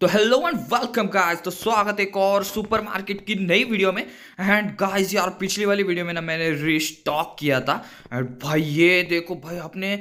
तो hello and welcome guys तो स्वागत एक और सुपरमार्केट की नई वीडियो में एंड गाइस यार पिछली वाली वीडियो में ना मैंने रिस्टॉक किया था एंड भाई ये देखो भाई अपने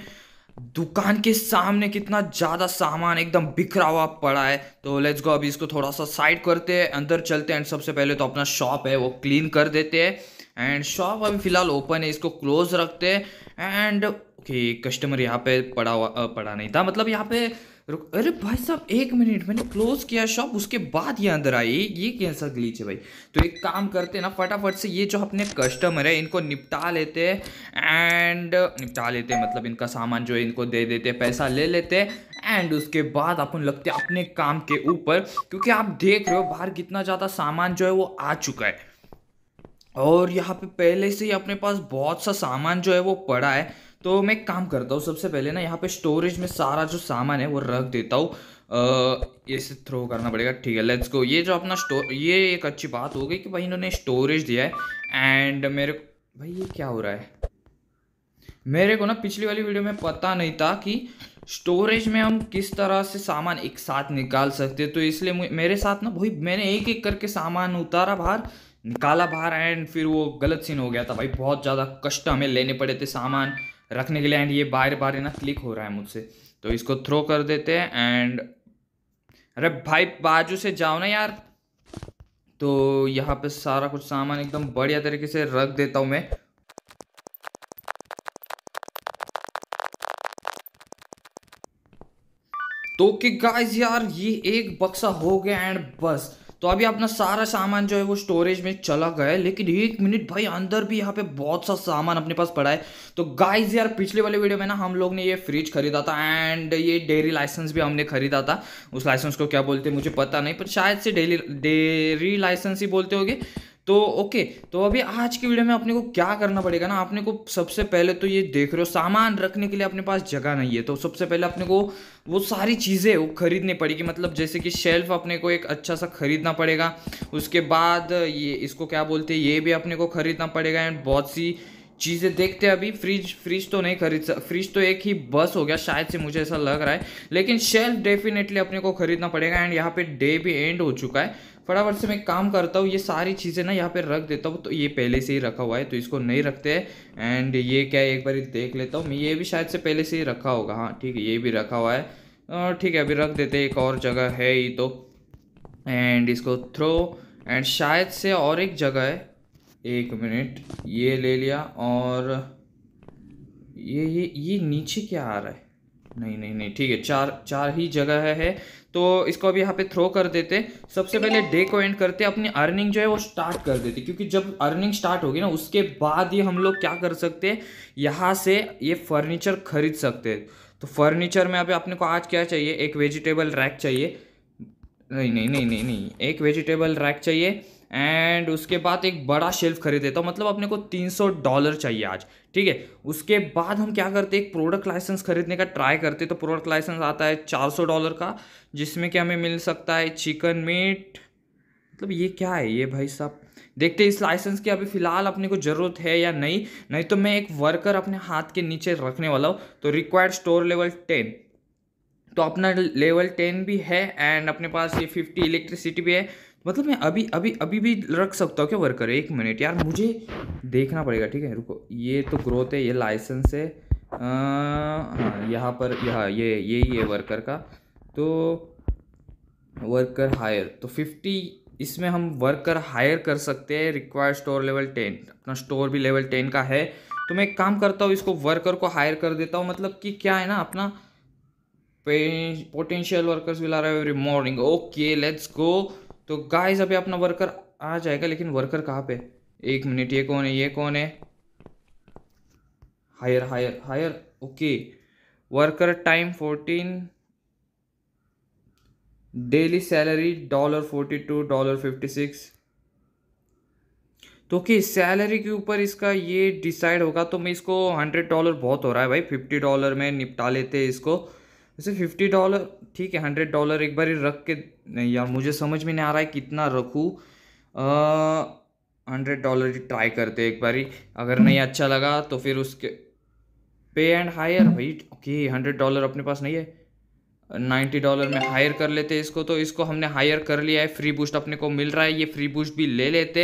दुकान के सामने कितना ज़्यादा सामान एकदम बिखरा हुआ पड़ा है तो लेट्स गो अभी इसको थोड़ा सा साइड करते हैं अंदर चलते हैं एंड सबसे पहले तो अपना शॉप है वो क्लीन कर देते हैं एंड शॉप अभी फ़िलहाल ओपन है इसको क्लोज रखते हैं एंड ओके कस्टमर यहाँ पे पड़ा हुआ पड़ा नहीं था मतलब यहाँ पे रुक अरे भाई साहब एक मिनट मैंने क्लोज किया शॉप उसके बाद ये अंदर आई ये कैसा ग्लीच है भाई तो एक काम करते हैं ना फटाफट से ये जो अपने कस्टमर है इनको निपटा लेते एंड निपटा लेते मतलब इनका सामान जो है इनको दे देते पैसा ले लेते एंड उसके बाद अपन लगते अपने काम के ऊपर क्योंकि आप देख रहे हो बाहर कितना ज़्यादा सामान जो है वो आ चुका है और यहाँ पे पहले से ही अपने पास बहुत सा सामान जो है वो पड़ा है तो मैं काम करता हूँ सबसे पहले ना यहाँ पे स्टोरेज में सारा जो सामान है वो रख देता हूँ इसे थ्रो करना पड़ेगा ठीक है लेट्स गो ये जो अपना स्टोर ये एक अच्छी बात हो गई कि भाई इन्होंने स्टोरेज दिया है एंड मेरे भाई ये क्या हो रहा है मेरे को ना पिछली वाली वीडियो में पता नहीं था कि स्टोरेज में हम किस तरह से सामान एक साथ निकाल सकते तो इसलिए मेरे साथ ना भाई मैंने एक एक करके सामान उतारा बाहर निकाला बाहर एंड फिर वो गलत सीन हो गया था भाई बहुत ज़्यादा कष्ट हमें लेने पड़े थे सामान रखने के लिए एंड ये बार बार ना क्लिक हो रहा है मुझसे तो इसको थ्रो कर देते हैं एंड अरे भाई बाजू से जाओ ना यार तो यहाँ पे सारा कुछ सामान एकदम बढ़िया तरीके से रख देता हूँ मैं तो कि गाइस यार ये एक बक्सा हो गया एंड बस तो अभी अपना सारा सामान जो है वो स्टोरेज में चला गया है लेकिन एक मिनट भाई अंदर भी यहाँ पे बहुत सा सामान अपने पास पड़ा है तो गाइज यार पिछले वाले वीडियो में ना हम लोग ने ये फ्रिज खरीदा था एंड ये डेयरी लाइसेंस भी हमने खरीदा था उस लाइसेंस को क्या बोलते मुझे पता नहीं पर शायद से डेली डेयरी लाइसेंस ही बोलते होगे तो ओके तो अभी आज की वीडियो में अपने को क्या करना पड़ेगा ना अपने को सबसे पहले तो ये देख रहे हो सामान रखने के लिए अपने पास जगह नहीं है तो सबसे पहले अपने को वो सारी चीज़ें वो खरीदनी पड़ेगी मतलब जैसे कि शेल्फ अपने को एक अच्छा सा खरीदना पड़ेगा उसके बाद ये इसको क्या बोलते हैं ये भी अपने को खरीदना पड़ेगा एंड बहुत सी चीज़ें देखते हैं अभी फ्रिज फ्रिज तो नहीं खरीद सकते फ्रिज तो एक ही बस हो गया शायद से मुझे ऐसा लग रहा है लेकिन शेल्फ डेफिनेटली अपने को खरीदना पड़ेगा एंड यहाँ पे डे भी एंड हो चुका है फटाफट से मैं काम करता हूँ ये सारी चीज़ें ना यहाँ पे रख देता हूँ तो ये पहले से ही रखा हुआ है तो इसको नहीं रखते हैं एंड ये क्या है एक बार देख लेता हूँ ये भी शायद से पहले से ही रखा होगा हाँ ठीक है ये भी रखा हुआ है ठीक है अभी रख देते एक और जगह है ही तो एंड इसको थ्रो एंड शायद से और एक जगह है एक मिनट ये ले लिया और ये ये ये नीचे क्या आ रहा है नहीं नहीं नहीं ठीक है चार चार ही जगह है तो इसको अभी यहाँ पे थ्रो कर देते सबसे पहले डे को एंड करते अपनी अर्निंग जो है वो स्टार्ट कर देते क्योंकि जब अर्निंग स्टार्ट होगी ना उसके बाद ही हम लोग क्या कर सकते हैं यहाँ से ये फर्नीचर खरीद सकते तो फर्नीचर में अभी अपने को आज क्या चाहिए एक वेजिटेबल रैक चाहिए नहीं नहीं नहीं नहीं नहीं एक वेजिटेबल रैक चाहिए एंड उसके बाद एक बड़ा शेल्फ खरीद देता तो हूँ मतलब अपने को तीन सौ डॉलर चाहिए आज ठीक है उसके बाद हम क्या करते एक प्रोडक्ट लाइसेंस खरीदने का ट्राई करते तो प्रोडक्ट लाइसेंस आता है चार सौ डॉलर का जिसमें कि हमें मिल सकता है चिकन मीट मतलब ये क्या है ये भाई साहब देखते इस लाइसेंस की अभी फ़िलहाल अपने को ज़रूरत है या नहीं नहीं तो मैं एक वर्कर अपने हाथ के नीचे रखने वाला हूँ तो रिक्वायर्ड स्टोर लेवल टेन तो अपना लेवल टेन भी है एंड अपने पास ये फिफ्टी इलेक्ट्रिसिटी भी है मतलब मैं अभी अभी अभी भी रख सकता हूँ क्या वर्कर एक मिनट यार मुझे देखना पड़ेगा ठीक है रुको ये तो ग्रोथ है ये लाइसेंस है हाँ यहाँ पर यहाँ ये ये ही है वर्कर का तो वर्कर हायर तो फिफ्टी इसमें हम वर्कर हायर कर सकते हैं रिक्वायर्ड स्टोर लेवल टेन अपना स्टोर भी लेवल टेन का है तो मैं एक काम करता हूँ इसको वर्कर को हायर कर देता हूँ मतलब कि क्या है ना अपना potential workers will are every morning okay let's go तो गाइस अभी अपना वर्कर आ जाएगा लेकिन वर्कर कहाँ पे एक मिनट ये कौन है ये कौन है hire hire hire okay worker time fourteen daily salary dollar forty two dollar fifty six तो कि सैलरी के ऊपर इसका ये डिसाइड होगा तो मैं इसको हंड्रेड डॉलर बहुत हो रहा है भाई फिफ्टी डॉलर में निपटा लेते हैं इसको जैसे फिफ्टी डॉलर ठीक है हंड्रेड डॉलर एक बार रख के नहीं यार मुझे समझ में नहीं आ रहा है कितना रखूँ हंड्रेड डॉलर ट्राई करते एक बारी अगर नहीं अच्छा लगा तो फिर उसके पे एंड हायर भाई ओके हंड्रेड डॉलर अपने पास नहीं है नाइन्टी डॉलर में हायर कर लेते इसको तो इसको हमने हायर कर लिया है फ्री बूस्ट अपने को मिल रहा है ये फ्री बूस्ट भी ले लेते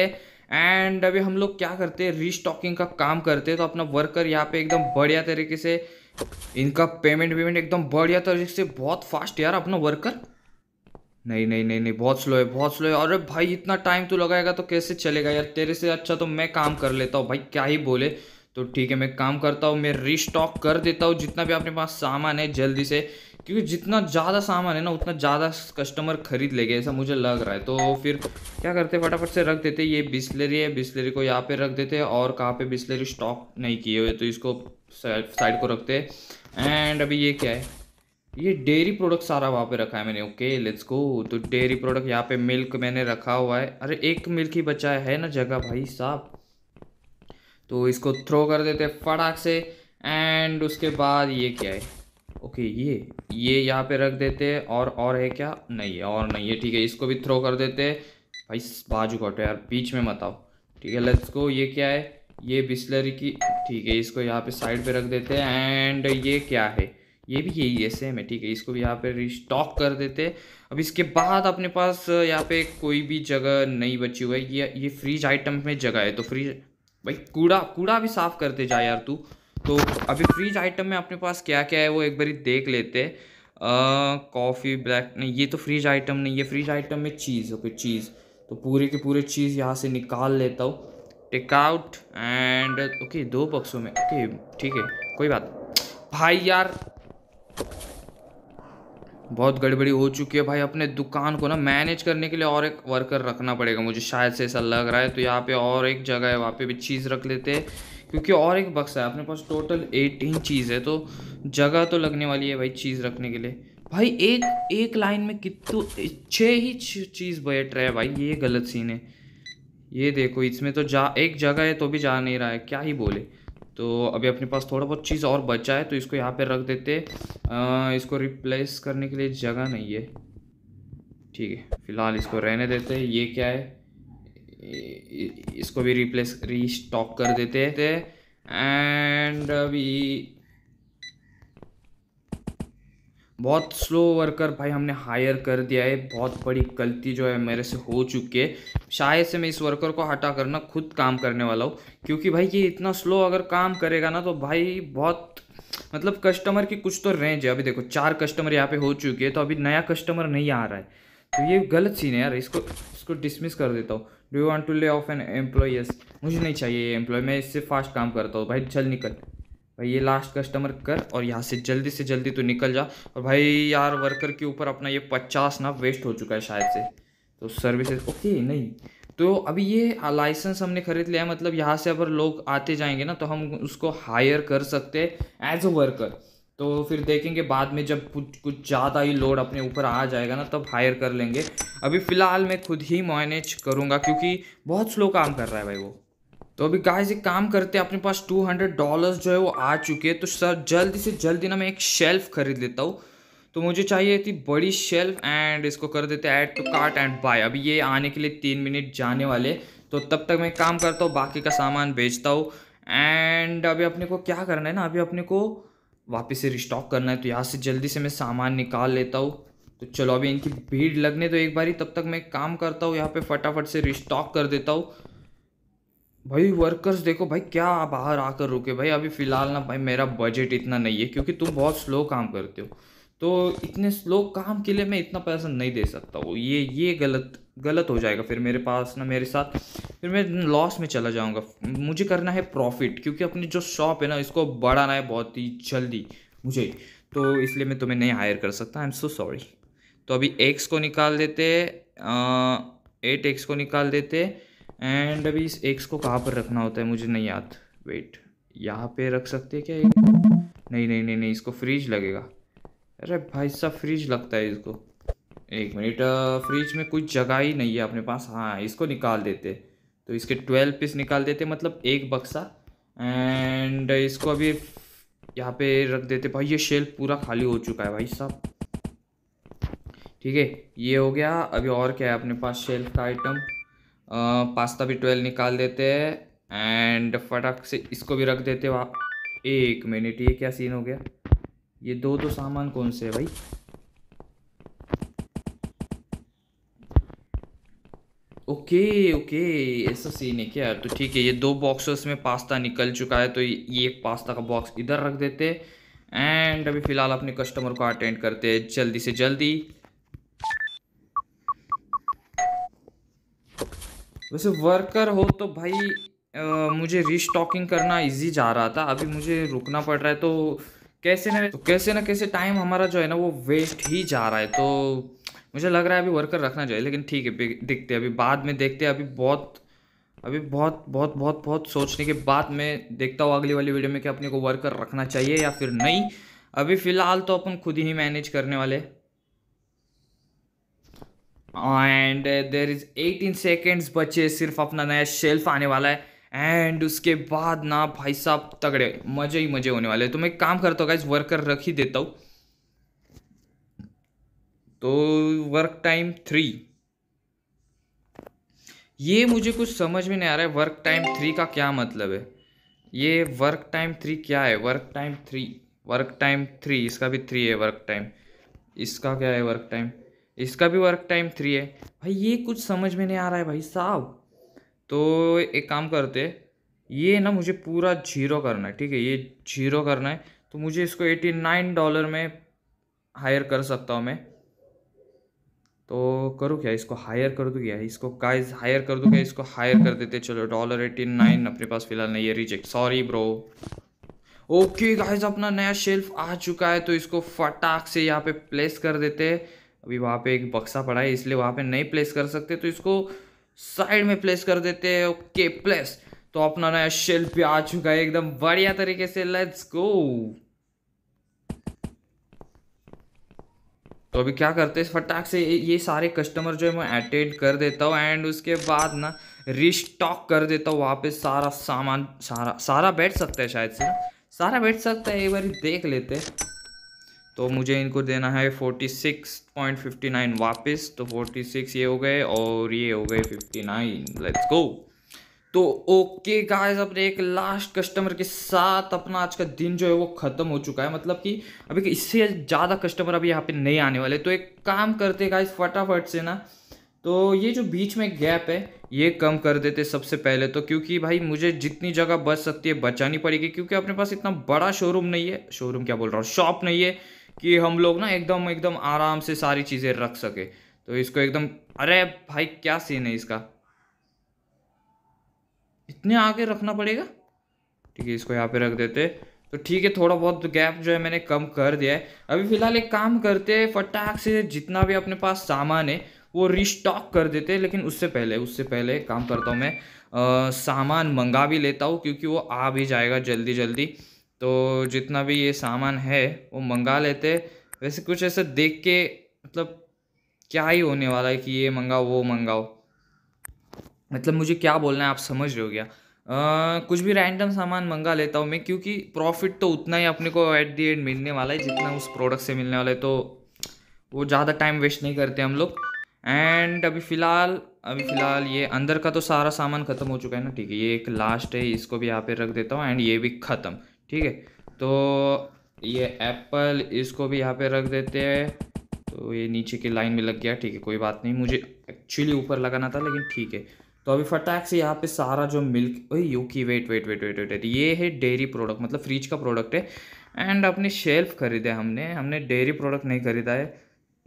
एंड अभी हम लोग क्या करते हैं रीस्टॉकिंग का काम करते हैं तो अपना वर्कर यहाँ पे एकदम बढ़िया तरीके से इनका पेमेंट वेमेंट एकदम बढ़िया तरीके से बहुत फास्ट यार अपना वर्कर नहीं नहीं नहीं नहीं बहुत स्लो है बहुत स्लो है अरे भाई इतना टाइम तो लगाएगा तो कैसे चलेगा यार तेरे से अच्छा तो मैं काम कर लेता हूँ भाई क्या ही बोले तो ठीक है मैं काम करता हूँ मैं रिस्टॉक कर देता हूँ जितना भी अपने पास सामान है जल्दी से क्योंकि जितना ज़्यादा सामान है ना उतना ज़्यादा कस्टमर खरीद लेंगे ऐसा मुझे लग रहा है तो फिर क्या करते फटाफट से रख देते ये बिस्लरी है बिस्लरी को यहाँ पे रख देते और कहाँ पे बिस्लरी स्टॉक नहीं किए हुए तो इसको साइड को रखते एंड अभी ये क्या है ये डेयरी प्रोडक्ट सारा वहाँ पे रखा है मैंने ओके लेट्स गो तो डेयरी प्रोडक्ट यहाँ पे मिल्क मैंने रखा हुआ है अरे एक मिल्क ही बचा है ना जगह भाई साहब तो इसको थ्रो कर देते फटाक से एंड उसके बाद ये क्या है ओके ये ये यहाँ पे रख देते और और है क्या नहीं है और नहीं है ठीक है इसको भी थ्रो कर देते भाई बाजू कटो यार बीच में मत आओ ठीक है लेट्स गो ये क्या है ये बिस्लरी की ठीक है इसको यहाँ पे साइड पे रख देते हैं एंड ये क्या है ये भी यही है सेम है ठीक है इसको भी यहाँ पे रिस्टॉक कर देते अब इसके बाद अपने पास यहाँ पे कोई भी जगह नहीं बची हुई है ये ये फ्रिज आइटम में जगह है तो फ्रिज भाई कूड़ा कूड़ा भी साफ करते जा यार तू तो अभी फ्रीज आइटम में अपने पास क्या क्या है वो एक बारी देख लेते कॉफ़ी ब्लैक नहीं ये तो फ्रीज आइटम नहीं ये फ्रीज आइटम में चीज़ ओके चीज़ तो पूरे के पूरे चीज़ यहाँ से निकाल लेता हूँ टेकआउट एंड ओके दो बक्सों में ओके ठीक है कोई बात भाई यार बहुत गड़बड़ी हो चुकी है भाई अपने दुकान को ना मैनेज करने के लिए और एक वर्कर रखना पड़ेगा मुझे शायद से ऐसा लग रहा है तो यहाँ पे और एक जगह है वहाँ पे भी चीज़ रख लेते हैं क्योंकि और एक बक्सा है अपने पास टोटल एटीन चीज़ है तो जगह तो लगने वाली है भाई चीज़ रखने के लिए भाई एक एक लाइन में कितु छः ही चीज़ बैठ रहा है भाई ये गलत सीन है ये देखो इसमें तो जा एक जगह है तो भी जा नहीं रहा है क्या ही बोले तो अभी अपने पास थोड़ा बहुत चीज़ और बचा है तो इसको यहाँ पे रख देते आ, इसको रिप्लेस करने के लिए जगह नहीं है ठीक है फिलहाल इसको रहने देते हैं ये क्या है इसको भी रिप्लेस रीस्टॉक कर देते हैं एंड अभी बहुत स्लो वर्कर भाई हमने हायर कर दिया है बहुत बड़ी गलती जो है मेरे से हो चुकी है शायद से मैं इस वर्कर को हटा करना खुद काम करने वाला हूँ क्योंकि भाई ये इतना स्लो अगर काम करेगा ना तो भाई बहुत मतलब कस्टमर की कुछ तो रेंज है अभी देखो चार कस्टमर यहाँ पे हो चुके हैं तो अभी नया कस्टमर नहीं आ रहा है तो ये गलत सीन है यार इसको इसको डिसमिस कर देता हूँ do you want to lay off an employ मुझे नहीं चाहिए ये एम्प्लॉय मैं इससे फास्ट काम करता हूँ भाई चल निकल भाई ये लास्ट कस्टमर कर और यहाँ से जल्दी से जल्दी तो निकल जा और भाई यार वर्कर के ऊपर अपना ये पचास ना वेस्ट हो चुका है शायद से तो सर्विसेज ओके नहीं तो अभी ये लाइसेंस हमने खरीद लिया है मतलब यहाँ से अगर लोग आते जाएंगे ना तो हम उसको हायर कर सकते हैं एज अ वर्कर तो फिर देखेंगे बाद में जब कुछ कुछ ज़्यादा ही लोड अपने ऊपर आ जाएगा ना तब हायर कर लेंगे अभी फ़िलहाल मैं खुद ही मैनेज करूँगा क्योंकि बहुत स्लो काम कर रहा है भाई वो तो अभी गाइस एक काम करते हैं अपने पास टू हंड्रेड डॉलर्स जो है वो आ चुके हैं तो सर जल्दी से जल्दी ना मैं एक शेल्फ खरीद लेता हूँ तो मुझे चाहिए थी बड़ी शेल्फ एंड इसको कर देते हैं add to cart and buy अभी ये आने के लिए तीन मिनट जाने वाले तो तब तक मैं काम करता हूँ बाकी का सामान बेचता हूँ एंड अभी अपने को क्या करना है ना अभी अपने को वापस से रिस्टॉक करना है तो यहाँ से जल्दी से मैं सामान निकाल लेता हूँ तो चलो अभी इनकी भीड़ लगने तो एक बार तब तक मैं काम करता हूँ यहाँ पे फटाफट से रिस्टॉक कर देता हूँ भाई वर्कर्स देखो भाई क्या बाहर आकर रुके भाई अभी फ़िलहाल ना भाई मेरा बजट इतना नहीं है क्योंकि तुम बहुत स्लो काम करते हो तो इतने स्लो काम के लिए मैं इतना पैसा नहीं दे सकता हूँ ये ये गलत गलत हो जाएगा फिर मेरे पास ना मेरे साथ फिर मैं लॉस में चला जाऊँगा मुझे करना है प्रॉफिट क्योंकि अपनी जो शॉप है ना इसको बढ़ाना है बहुत ही जल्दी मुझे तो इसलिए मैं तुम्हें नहीं हायर कर सकता आई एम सो सॉरी तो अभी एक्स को निकाल देते एट एक्स को निकाल देते एंड अभी इस एक्स को कहाँ पर रखना होता है मुझे नहीं याद वेट यहाँ पे रख सकते हैं क्या एक नहीं नहीं नहीं नहीं इसको फ्रिज लगेगा अरे भाई साहब फ्रिज लगता है इसको एक मिनट फ्रिज में कुछ जगह ही नहीं है अपने पास हाँ इसको निकाल देते तो इसके ट्वेल्व पीस निकाल देते मतलब एक बक्सा एंड इसको अभी यहाँ पे रख देते भाई ये शेल पूरा खाली हो चुका है भाई साहब ठीक है ये हो गया अभी और क्या है अपने पास शेल्फ का आइटम पास्ता भी ट्वेल्व निकाल देते हैं एंड फटाक से इसको भी रख देते हो आप एक मिनट ये क्या सीन हो गया ये दो दो सामान कौन से है भाई ओके ओके ऐसा सीन है क्या तो ठीक है ये दो बॉक्सेस में पास्ता निकल चुका है तो ये एक पास्ता का बॉक्स इधर रख देते एंड अभी फ़िलहाल अपने कस्टमर को अटेंड करते हैं जल्दी से जल्दी वैसे वर्कर हो तो भाई आ, मुझे रिस्टॉकिंग करना इजी जा रहा था अभी मुझे रुकना पड़ रहा है तो कैसे ना तो कैसे ना कैसे टाइम हमारा जो है ना वो वेस्ट ही जा रहा है तो मुझे लग रहा है अभी वर्कर रखना चाहिए लेकिन ठीक है देखते अभी बाद में देखते अभी बहुत अभी बहुत बहुत बहुत बहुत सोचने के बाद मैं देखता हूँ अगली वाली वीडियो में कि अपने को वर्कर रखना चाहिए या फिर नहीं अभी फ़िलहाल तो अपन खुद ही मैनेज करने वाले and there is eighteen seconds बचे सिर्फ अपना नया शेल्फ आने वाला है एंड उसके बाद ना भाई साहब तगड़े मजे ही मजे होने वाले तो मैं काम करता हूँ गाइज वर्कर रख ही देता हूँ तो वर्क टाइम थ्री ये मुझे कुछ समझ में नहीं आ रहा है वर्क टाइम थ्री का क्या मतलब है ये वर्क टाइम थ्री क्या है work time three work time three इसका भी थ्री है वर्क टाइम इसका क्या है वर्क टाइम इसका भी वर्क टाइम थ्री है भाई ये कुछ समझ में नहीं आ रहा है भाई साहब तो एक काम करते ये ना मुझे पूरा जीरो करना है ठीक है ये जीरो करना है तो मुझे इसको एटी नाइन डॉलर में हायर कर सकता हूँ मैं तो करूँ क्या इसको हायर कर दूँ क्या इसको गाइस हायर कर दूँ क्या इसको हायर कर देते चलो डॉलर एटी नाइन अपने पास फिलहाल नहीं है reject sorry bro okay guys अपना नया शेल्फ आ चुका है तो इसको फटाक से यहाँ पे प्लेस कर देते हैं अभी वहाँ पे एक बक्सा पड़ा है इसलिए वहाँ पे नहीं प्लेस कर सकते तो इसको साइड में प्लेस कर देते हैं ओके प्लेस तो अपना नया शेल पे आ चुका है एकदम बढ़िया तरीके से लेट्स गो तो अभी क्या करते हैं फटाक से ये सारे कस्टमर जो है मैं अटेंड कर देता हूँ एंड उसके बाद ना रिस्टॉक कर देता हूँ वहाँ पे सारा सामान सारा सारा बैठ सकता है शायद से सारा बैठ सकता है एक बार देख लेते हैं तो मुझे इनको देना है forty six point fifty nine वापस तो फोर्टी सिक्स ये हो गए और ये हो गए फिफ्टी नाइन लेट्स गो तो ओके गाइस अपने एक लास्ट कस्टमर के साथ अपना आज का दिन जो है वो ख़त्म हो चुका है मतलब कि अभी इससे ज़्यादा कस्टमर अभी यहाँ पे नहीं आने वाले तो एक काम करते गाइस फटाफट से ना तो ये जो बीच में गैप है ये कम कर देते सबसे पहले तो क्योंकि भाई मुझे जितनी जगह बच सकती है बचानी पड़ेगी क्योंकि अपने पास इतना बड़ा शोरूम नहीं है शोरूम क्या बोल रहा हूँ शॉप नहीं है कि हम लोग ना एकदम एकदम आराम से सारी चीज़ें रख सके तो इसको एकदम अरे भाई क्या सीन है इसका इतने आगे रखना पड़ेगा ठीक है इसको यहाँ पे रख देते तो ठीक है थोड़ा बहुत गैप जो है मैंने कम कर दिया है अभी फ़िलहाल एक काम करते हैं फटाक से जितना भी अपने पास सामान है वो रिस्टॉक कर देते हैं लेकिन उससे पहले उससे पहले काम करता हूँ मैं आ, सामान मंगा भी लेता हूँ क्योंकि वो आ भी जाएगा जल्दी जल्दी तो जितना भी ये सामान है वो मंगा लेते वैसे कुछ ऐसा देख के मतलब क्या ही होने वाला है कि ये मंगाओ वो मंगाओ मतलब मुझे क्या बोलना है आप समझ रहे हो क्या कुछ भी रैंडम सामान मंगा लेता हूँ मैं क्योंकि प्रॉफिट तो उतना ही अपने को एट दी एंड मिलने वाला है जितना उस प्रोडक्ट से मिलने वाला है तो वो ज़्यादा टाइम वेस्ट नहीं करते हम लोग एंड अभी फ़िलहाल अभी फ़िलहाल ये अंदर का तो सारा सामान ख़त्म हो चुका है ना ठीक है ये एक लास्ट है इसको भी यहाँ पे रख देता हूँ एंड ये भी ख़त्म ठीक है तो ये एप्पल इसको भी यहाँ पे रख देते हैं तो ये नीचे की लाइन में लग गया ठीक है कोई बात नहीं मुझे एक्चुअली ऊपर लगाना था लेकिन ठीक है तो अभी फटाक से यहाँ पे सारा जो मिल्क वही यू की wait wait wait wait wait wait ये है डेयरी प्रोडक्ट मतलब फ्रिज का प्रोडक्ट है एंड अपने शेल्फ खरीदे हमने हमने डेयरी प्रोडक्ट नहीं खरीदा है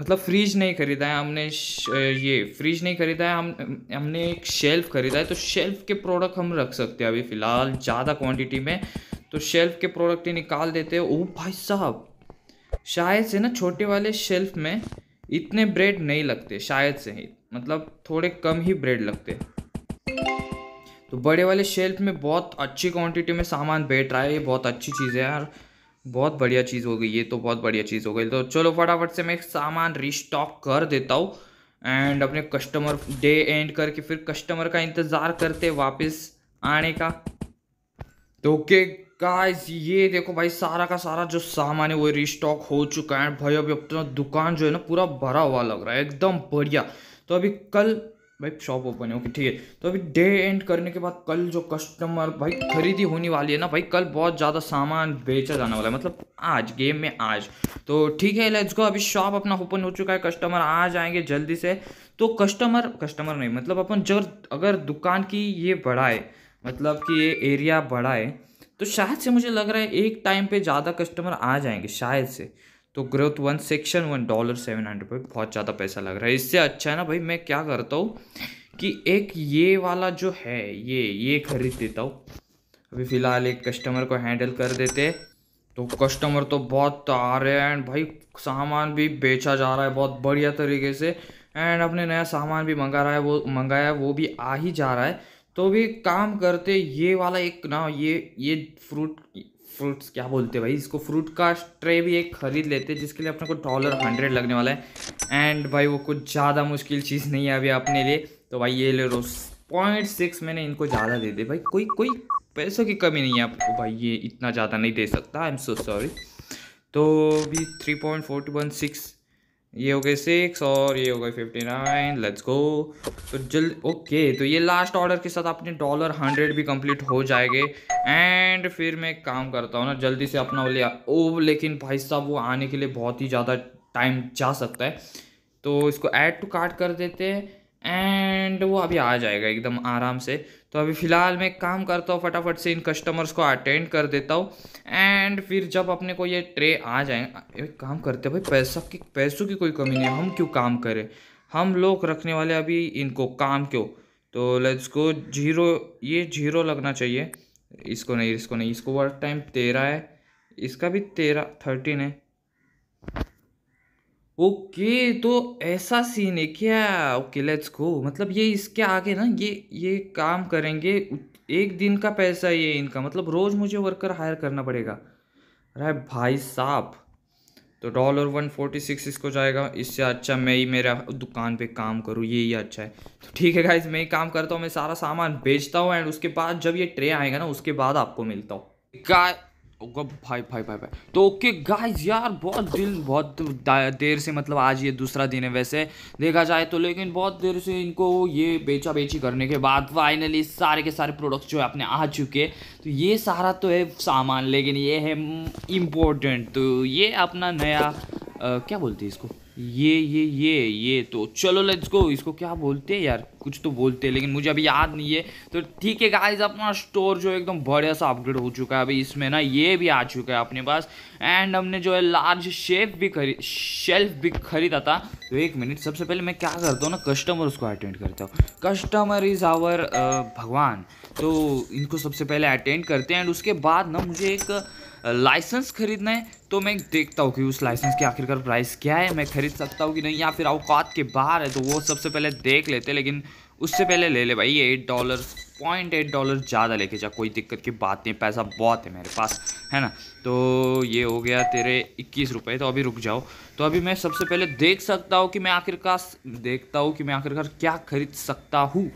मतलब फ्रिज नहीं खरीदा है हमने ये फ्रिज नहीं खरीदा है हम हमने एक शेल्फ़ खरीदा है तो शेल्फ़ के प्रोडक्ट हम रख सकते हैं अभी फ़िलहाल ज़्यादा क्वांटिटी में तो शेल्फ़ के प्रोडक्ट ही निकाल देते हैं ओ भाई साहब शायद से ना छोटे वाले शेल्फ़ में इतने ब्रेड नहीं लगते शायद से ही मतलब थोड़े कम ही ब्रेड लगते तो बड़े वाले शेल्फ में बहुत अच्छी क्वांटिटी में सामान बैठ रहा है ये बहुत अच्छी चीज़ है यार बहुत बढ़िया चीज़ हो गई ये तो बहुत बढ़िया चीज़ हो गई तो चलो फटाफट से मैं सामान रिस्टॉक कर देता हूँ एंड अपने कस्टमर डे एंड करके फिर कस्टमर का इंतज़ार करते वापस आने का तो ओके गाइस ये देखो भाई सारा का सारा जो सामान है वो रिस्टॉक हो चुका है भाई अभी अपना दुकान जो है ना पूरा भरा हुआ लग रहा है एकदम बढ़िया तो अभी कल भाई शॉप ओपन है ओके ठीक है तो अभी डे एंड करने के बाद कल जो कस्टमर भाई खरीदी होने वाली है ना भाई कल बहुत ज़्यादा सामान बेचा जाने वाला है मतलब आज गेम में आज तो ठीक है लेट्स गो अभी शॉप अपना ओपन हो चुका है कस्टमर आ जाएंगे जल्दी से तो कस्टमर कस्टमर नहीं मतलब अपन जब अगर दुकान की ये बढ़ाए मतलब कि ये एरिया बढ़ाए तो शायद से मुझे लग रहा है एक टाइम पे ज़्यादा कस्टमर आ जाएंगे शायद से तो growth one section one dollar seven hundred पर बहुत ज़्यादा पैसा लग रहा है इससे अच्छा है ना भाई मैं क्या करता हूँ कि एक ये वाला जो है ये ये खरीद देता हूँ अभी फ़िलहाल एक कस्टमर को हैंडल कर देते तो कस्टमर तो बहुत आ रहे हैं एंड भाई सामान भी बेचा जा रहा है बहुत बढ़िया तरीके से एंड अपने नया सामान भी मंगा रहा है वो मंगाया वो भी आ ही जा रहा है तो भी काम करते ये वाला एक ना ये ये फ्रूट फ्रूट्स क्या बोलते हैं भाई इसको फ्रूट का ट्रे भी एक खरीद लेते हैं जिसके लिए अपने को डॉलर हंड्रेड लगने वाला है एंड भाई वो कुछ ज़्यादा मुश्किल चीज़ नहीं है अभी अपने लिए तो भाई ये ले रोज पॉइंट सिक्स मैंने इनको ज़्यादा दे दे भाई कोई कोई पैसों की कमी नहीं है आपको भाई ये इतना ज़्यादा नहीं दे सकता आई एम सो सॉरी तो भी three point forty one six ये हो गए सिक्स और ये हो गए फिफ्टी नाइन लेट्स गो तो जल्द ओके तो ये लास्ट ऑर्डर के साथ अपने डॉलर हंड्रेड भी कंप्लीट हो जाएंगे एंड फिर मैं काम करता हूँ ना जल्दी से अपना लिया ओ लेकिन भाई साहब वो आने के लिए बहुत ही ज़्यादा टाइम जा सकता है तो इसको ऐड टू कार्ट कर देते हैं एंड वो अभी आ जाएगा एकदम आराम से तो अभी फ़िलहाल मैं काम करता हूँ फटाफट से इन कस्टमर्स को अटेंड कर देता हूँ एंड फिर जब अपने को ये ट्रे आ जाए काम करते भाई पैसा की पैसों की कोई कमी नहीं है हम क्यों काम करें हम लोग रखने वाले अभी इनको काम क्यों तो लेट्स गो जीरो ये जीरो लगना चाहिए इसको नहीं इसको नहीं इसको वर्क टाइम तेरह है इसका भी तेरह थर्टीन है ओके तो ऐसा सीन है क्या ओके लेट्स गो मतलब ये इसके आगे ना ये ये काम करेंगे एक दिन का पैसा ये इनका मतलब रोज़ मुझे वर्कर हायर करना पड़ेगा अरे भाई साहब तो डॉलर वन फोर्टी सिक्स इसको जाएगा इससे अच्छा मैं ही मेरा दुकान पे काम करूँ ये ही अच्छा है तो ठीक है गाइज मैं ही काम करता हूँ मैं सारा सामान बेचता हूँ एंड उसके बाद जब ये ट्रे आएगा ना उसके बाद आपको मिलता हूँ भाई भाई भाई भाई तो ओके गाइस यार बहुत दिल बहुत देर से मतलब आज ये दूसरा दिन है वैसे देखा जाए तो लेकिन बहुत देर से इनको ये बेचा बेची करने के बाद फाइनली सारे के सारे प्रोडक्ट्स जो है अपने आ चुके तो ये सारा तो है सामान लेकिन ये है इम्पोर्टेंट mm, तो ये अपना नया आ, क्या बोलते हैं इसको ये ये ये ये तो चलो लेट्स गो इसको क्या बोलते हैं यार कुछ तो बोलते हैं लेकिन मुझे अभी याद नहीं है तो ठीक है गाइस अपना स्टोर जो एकदम बढ़िया सा अपग्रेड हो चुका है अभी इसमें ना ये भी आ चुका है अपने पास एंड हमने जो है लार्ज शेप भी खरीद शेल्फ भी खरीदा था तो एक मिनट सबसे पहले मैं क्या करता हूँ ना कस्टमर उसको अटेंड करता हूँ कस्टमर इज़ आवर भगवान तो इनको सबसे पहले अटेंड करते हैं एंड उसके बाद ना मुझे एक लाइसेंस खरीदना है तो मैं देखता हूँ कि उस लाइसेंस की आखिरकार प्राइस क्या है मैं खरीद सकता हूँ कि नहीं या फिर अवकात के बाहर है तो वो सबसे पहले देख लेते लेकिन उससे पहले ले ले भाई eight dollar point eight dollar ज़्यादा लेके जा कोई दिक्कत की बात नहीं पैसा बहुत है मेरे पास है ना तो ये हो गया तेरे इक्कीस रुपये तो अभी रुक जाओ तो अभी मैं सबसे पहले देख सकता हूँ कि मैं आखिरकार देखता हूँ कि मैं आखिरकार क्या खरीद सकता हूँ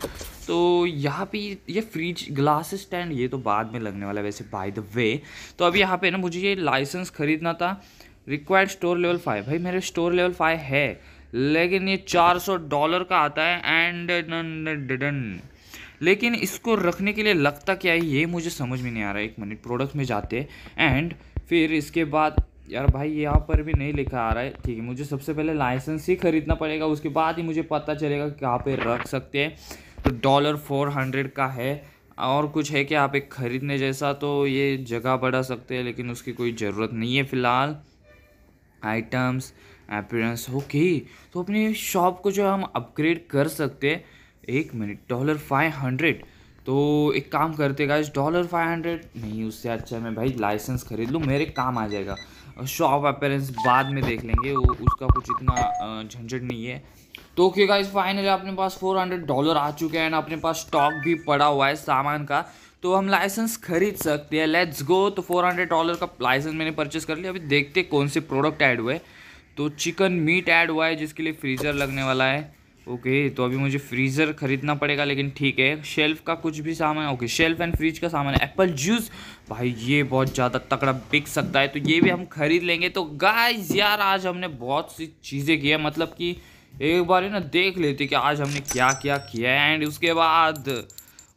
तो यहाँ पे ये फ्रिज ग्लास स्टैंड ये तो बाद में लगने वाला है वैसे बाय द वे तो अभी यहाँ पे ना मुझे ये लाइसेंस ख़रीदना था रिक्वायर्ड स्टोर लेवल फाइव भाई मेरे स्टोर लेवल फाइव है लेकिन ये चार सौ डॉलर का आता है एंड लेकिन इसको रखने के लिए लगता क्या है ये मुझे समझ में नहीं आ रहा एक मिनट प्रोडक्ट में जाते एंड फिर इसके बाद यार भाई यहाँ पर भी नहीं लिखा आ रहा है ठीक है मुझे सबसे पहले लाइसेंस ही खरीदना पड़ेगा उसके बाद ही मुझे पता चलेगा कि कहाँ पर रख सकते हैं तो डॉलर फोर हंड्रेड का है और कुछ है कि आप एक ख़रीदने जैसा तो ये जगह बढ़ा सकते हैं लेकिन उसकी कोई ज़रूरत नहीं है फ़िलहाल आइटम्स अपीरेंस ओके तो अपनी शॉप को जो हम अपग्रेड कर सकते हैं एक मिनट डॉलर फाइव हंड्रेड तो एक काम करते गाइस डॉलर फाइव हंड्रेड नहीं उससे अच्छा मैं भाई लाइसेंस खरीद लूँ मेरे काम आ जाएगा शॉप अपेरेंस बाद में देख लेंगे वो उसका कुछ इतना झंझट नहीं है तो ओके गाइस फाइनली अपने पास फोर हंड्रेड डॉलर आ चुके हैं अपने पास स्टॉक भी पड़ा हुआ है सामान का तो हम लाइसेंस खरीद सकते हैं लेट्स गो तो फोर हंड्रेड डॉलर का लाइसेंस मैंने परचेस कर लिया अभी देखते कौन से प्रोडक्ट ऐड हुए तो चिकन मीट ऐड हुआ है जिसके लिए फ्रीजर लगने वाला है ओके तो अभी मुझे फ्रीज़र ख़रीदना पड़ेगा लेकिन ठीक है शेल्फ़ का कुछ भी सामान ओके शेल्फ़ एंड फ्रिज का सामान है एप्पल जूस भाई ये बहुत ज़्यादा तकड़ा बिक सकता है तो ये भी हम ख़रीद लेंगे तो गाइस यार आज हमने बहुत सी चीज़ें की है मतलब कि एक बार है ना देख लेते कि आज हमने क्या क्या किया है एंड उसके बाद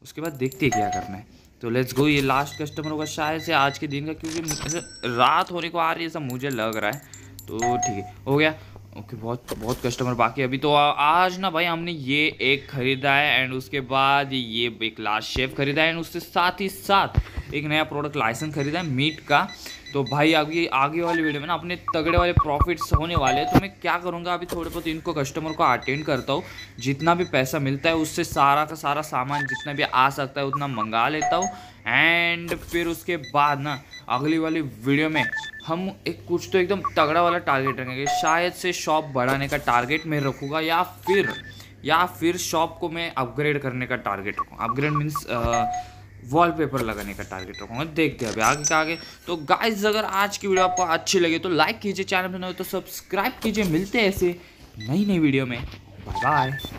उसके बाद देखते क्या करना है तो लेट्स गो ये लास्ट कस्टमर होगा शायद से आज के दिन का क्योंकि रात होने को आ रही है सब मुझे लग रहा है तो ठीक है हो गया ओके बहुत बहुत कस्टमर बाकी अभी तो आज ना भाई हमने ये एक ख़रीदा है एंड उसके बाद ये एक लास्ट शेप ख़रीदा है एंड उसके साथ ही साथ एक नया प्रोडक्ट लाइसेंस खरीदा है मीट का तो भाई आगे आगे वाली वीडियो में ना अपने तगड़े वाले प्रॉफिट्स होने वाले हैं तो मैं क्या करूँगा अभी थोड़े बहुत इनको कस्टमर को अटेंड करता हूँ जितना भी पैसा मिलता है उससे सारा का सारा सामान जितना भी आ सकता है उतना मंगा लेता हूँ एंड फिर उसके बाद ना अगली वाली वीडियो में हम एक कुछ तो एकदम तगड़ा वाला टारगेट रखेंगे शायद से शॉप बढ़ाने का टारगेट मैं रखूँगा या फिर या फिर शॉप को मैं अपग्रेड करने का टारगेट रखूँ अपग्रेड मीन्स वॉलपेपर लगाने का टारगेट रखूंगा देखते हैं अभी आगे का आगे तो गाइज अगर आज की वीडियो आपको अच्छी लगे तो लाइक कीजिए चैनल पर तो सब्सक्राइब कीजिए मिलते हैं ऐसे नई नई वीडियो में बाय बाय